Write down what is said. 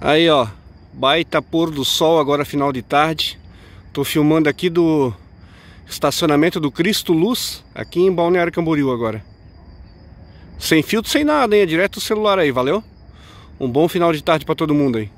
Aí, ó, baita pôr do sol agora final de tarde. Tô filmando aqui do estacionamento do Cristo Luz, aqui em Balneário Camboriú agora. Sem filtro, sem nada, hein? É direto o celular aí, valeu? Um bom final de tarde para todo mundo aí.